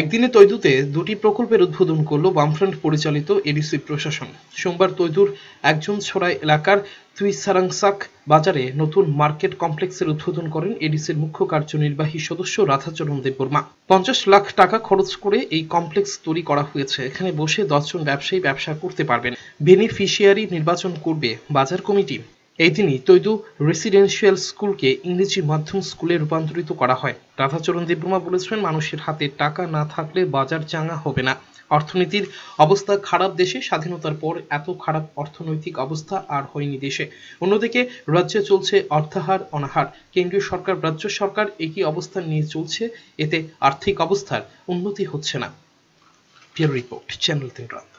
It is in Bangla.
একদিনে তৈদুতে দুটি প্রকল্পের উদ্বোধন করল বামফ্রন্ট পরিচালিত এডিসি প্রশাসন সোমবার তৈদুর একজন ছড়াই এলাকার তুইসারাংসাক বাজারে নতুন মার্কেট কমপ্লেক্সের উদ্বোধন করেন এডিসির মুখ্য কার্যনির্বাহী সদস্য রাধাচরণ দেববর্মা পঞ্চাশ লাখ টাকা খরচ করে এই কমপ্লেক্স তৈরি করা হয়েছে এখানে বসে দশজন ব্যবসায়ী ব্যবসা করতে পারবেন বেনিফিশিয়ারি নির্বাচন করবে বাজার কমিটি এই দিনই তৈদু রেসিডেন্সিয়াল স্কুলকে ইংরেজি মাধ্যম স্কুলে রূপান্তরিত করা হয় রাধাচরণ দেববর্মা বলেছিলেন মানুষের হাতে টাকা না থাকলে বাজার চাঙা হবে না অর্থনীতির অবস্থা খারাপ দেশে স্বাধীনতার পর এত খারাপ অর্থনৈতিক অবস্থা আর হয়নি দেশে অন্যদিকে রাজ্যে চলছে অর্থাহার অনাহার কেন্দ্রীয় সরকার রাজ্য সরকার একই অবস্থান নিয়ে চলছে এতে আর্থিক অবস্থার উন্নতি হচ্ছে না রিপোর্ট চ্যানেল তিন